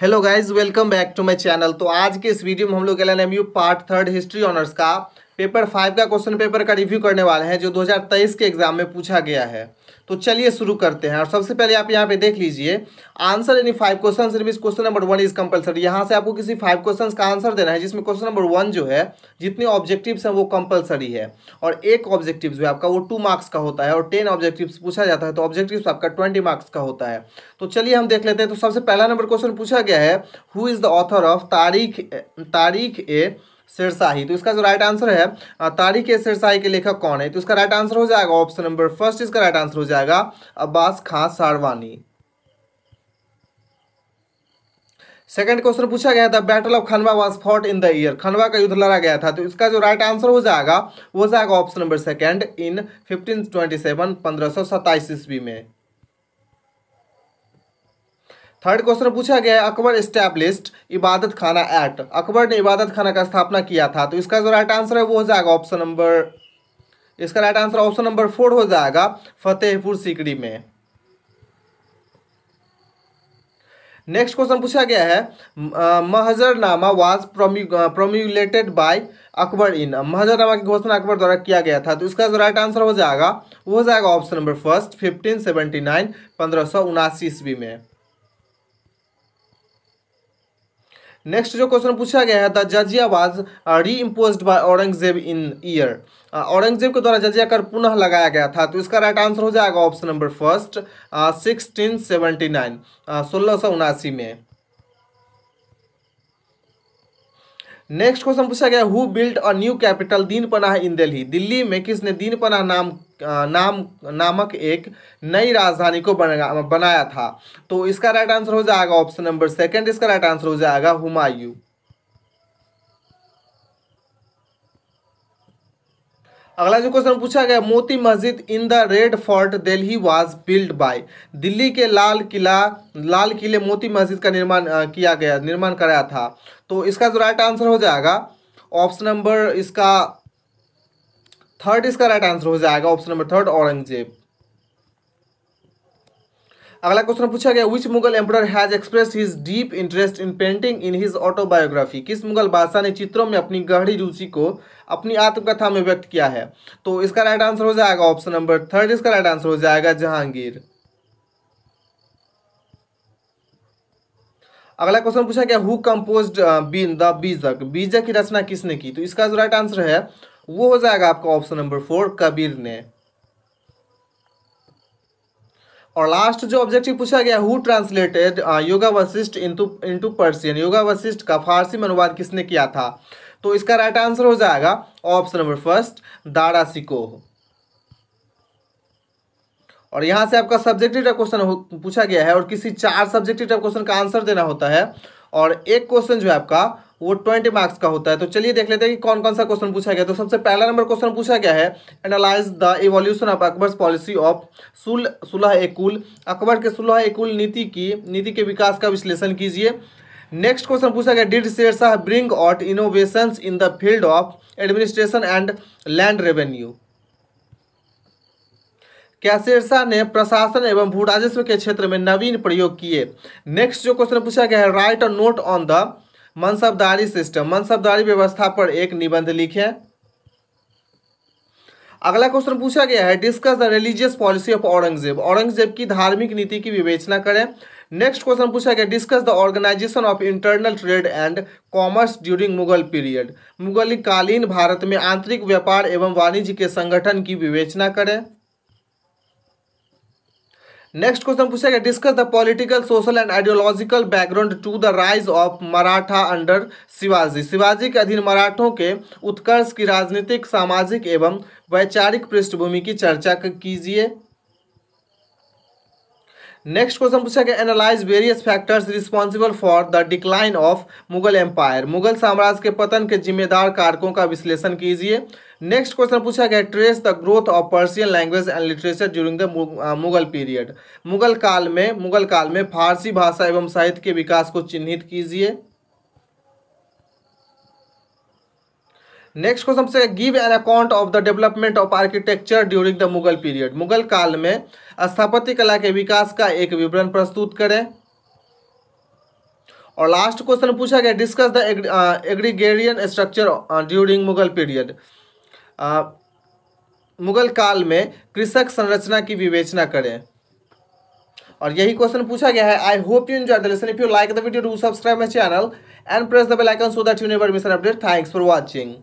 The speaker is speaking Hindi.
hello guys welcome back to my channel तो आज के इस वीडियो में हम लोग L N M U part third history honours का पेपर फाइव का क्वेश्चन पेपर का रिव्यू करने वाले हैं जो 2023 के एग्जाम में पूछा गया है तो चलिए शुरू करते हैं और सबसे पहले आप यहाँ पे देख लीजिए आंसर यानी फाइव क्वेश्चन सिर्फ इस question number one is compulsory यहाँ से आपको किसी फाइव क्वेश्चन का आंसर देना है जिसमें क्वेश्चन नंबर वन जो है जितने ऑब्जेक्टिव्स हैं वो कंपलसरी है और एक ऑब्जेक्टिव जो है आपका वो टू मार्क्स का होता है और टेन ऑब्जेक्टिव पूछा जाता है तो ऑब्जेक्टिव आपका ट्वेंटी मार्क्स का होता है तो चलिए हम देख लेते हैं तो सबसे पहला नंबर क्वेश्चन पूछा गया है who is the author of Tarikh Tarikh ए शेरशाही तो इसका जो राइट आंसर है तारीख शेरशाही के लेखक कौन है तो इसका राइट आंसर हो जाएगा ऑप्शन नंबर फर्स्ट इसका राइट आंसर हो जाएगा अब्बास खां सारवानी सेकेंड क्वेश्चन पूछा गया था battle of Khanwa was fought in the year Khanwa का युद्ध लड़ा गया था तो इसका जो राइट आंसर हो जाएगा वो जाएगा ऑप्शन नंबर सेकंड इन 1527 1527 ईस्वी में थर्ड क्वेश्चन पूछा गया अकबर स्टैब्लिश्ड इबादत खाना एक्ट अकबर ने इबादत खाना का स्थापना किया था तो इसका जो राइट आंसर है वो हो जाएगा ऑप्शन नंबर इसका right answer option number four हो जाएगा फतेहपुर सीकरी में नेक्स्ट क्वेश्चन पूछा गया है Mahzarnama was promulgated by Akbar in Mahzarnama की घोषणा अकबर द्वारा किया गया था तो इसका जो राइट आंसर हो जाएगा वो हो जाएगा option number first fifteen seventy nine पंद्रह सौ उनासी ईस्वी में नेक्स्ट जो क्वेश्चन पूछा गया है the jizya was reimpose by Aurangzeb in year Aurangzeb के द्वारा जजिया कर पुनः लगाया गया था तो इसका राइट आंसर हो जाएगा option number first sixteen seventy nine सोलह सौ उनासी में नेक्स्ट क्वेश्चन पूछा गया who built a new capital Din Panah इन दिल्ली दिल्ली में किसने दीन पनाह नाम नाम नामक एक नई राजधानी को बना, बनाया था तो इसका राइट आंसर हो जाएगा ऑप्शन नंबर सेकंड इसका राइट आंसर हो जाएगा हुमायूं अगला जो क्वेश्चन पूछा गया Moti Masjid in the red fort Delhi was build by Delhi के लाल किला लाल किले मोती मस्जिद का निर्माण किया गया निर्माण कराया था तो इसका जो राइट आंसर हो जाएगा ऑप्शन नंबर इसका थर्ड इसका राइट आंसर हो जाएगा ऑप्शन नंबर थर्ड औरंगजेब अगला क्वेश्चन पूछा गया which Mughal emperor has express his deep interest in painting in his autobiography किस मुगल बादशाह ने चित्रों में अपनी गहरी रुचि को अपनी आत्मकथा में व्यक्त किया है तो इसका राइट आंसर हो जाएगा ऑप्शन नंबर थर्ड इसका राइट आंसर हो जाएगा जहांगीर अगला क्वेश्चन पूछा गया हु कंपोज्ड बीन द बीजक बीजक की रचना किसने की तो इसका जो राइट आंसर है वो हो जाएगा आपका ऑप्शन नंबर फोर कबीर ने और लास्ट जो ऑब्जेक्टिव पूछा गया who translated Yoga Vashishtha into into Persian Yoga Vashishtha का फारसी में अनुवाद किसने किया था तो इसका राइट आंसर हो जाएगा option number first Dara Shikoh और यहां से आपका सब्जेक्टिव टाइप क्वेश्चन पूछा गया है और किसी चार सब्जेक्टिव टाइप क्वेश्चन का आंसर देना होता है और एक क्वेश्चन जो है आपका वो ट्वेंटी मार्क्स का होता है तो चलिए देख लेते हैं कि कौन कौन सा क्वेश्चन पूछा गया तो सबसे पहला नंबर क्वेश्चन पूछा गया है analyse the evolution of Akbar policy of सुल सुलह एकुल अकबर के सुलह एकुल नीति की नीति के विकास का विश्लेषण कीजिए नेक्स्ट क्वेश्चन पूछा गया did Sher Shah bring out innovation in the field of administration and land revenue क्या शेरशाह ने प्रशासन एवं भू राजस्व के क्षेत्र में नवीन प्रयोग किए नेक्स्ट जो क्वेश्चन पूछा गया है write a note on the mansabdari system mansabdari व्यवस्था पर एक निबंध लिखे अगला क्वेश्चन पूछा गया है discuss the religious policy of Aurangzeb Aurangzeb की धार्मिक नीति की विवेचना करें नेक्स्ट क्वेश्चन पूछा गया discuss the organisation of internal trade and commerce during Mughal period मुगलकालीन भारत में आंतरिक व्यापार एवं वाणिज्य के संगठन की विवेचना करें नेक्स्ट क्वेश्चन पूछा गया discuss the political social and ideological background to the rise of Maratha under Shivaji Shivaji के अधीन मराठों के उत्कर्ष की राजनीतिक सामाजिक एवं वैचारिक पृष्ठभूमि की चर्चा कीजिए नेक्स्ट क्वेश्चन पूछा गया analyse various factors responsible for the decline of Mughal empire Mughal साम्राज्य के पतन के जिम्मेदार कारकों का विश्लेषण कीजिए नेक्स्ट क्वेश्चन पूछा गया trace the growth of Persian language and literature during the Mughal period Mughal काल में मुगल काल में फारसी भाषा एवं साहित्य के विकास को चिन्हित कीजिए नेक्स्ट क्वेश्चन से give an account of the development of architecture during the Mughal period Mughal काल में स्थापत्य कला के विकास का एक विवरण प्रस्तुत करें और लास्ट क्वेश्चन पूछा गया discuss the agrarian structure during Mughal period ah, Mughal काल में कृषक संरचना की विवेचना करें और यही क्वेश्चन पूछा गया है I hope you enjoy the lesson if you like the video do subscribe my channel and press the bell icon so that you never miss an update thanks for watching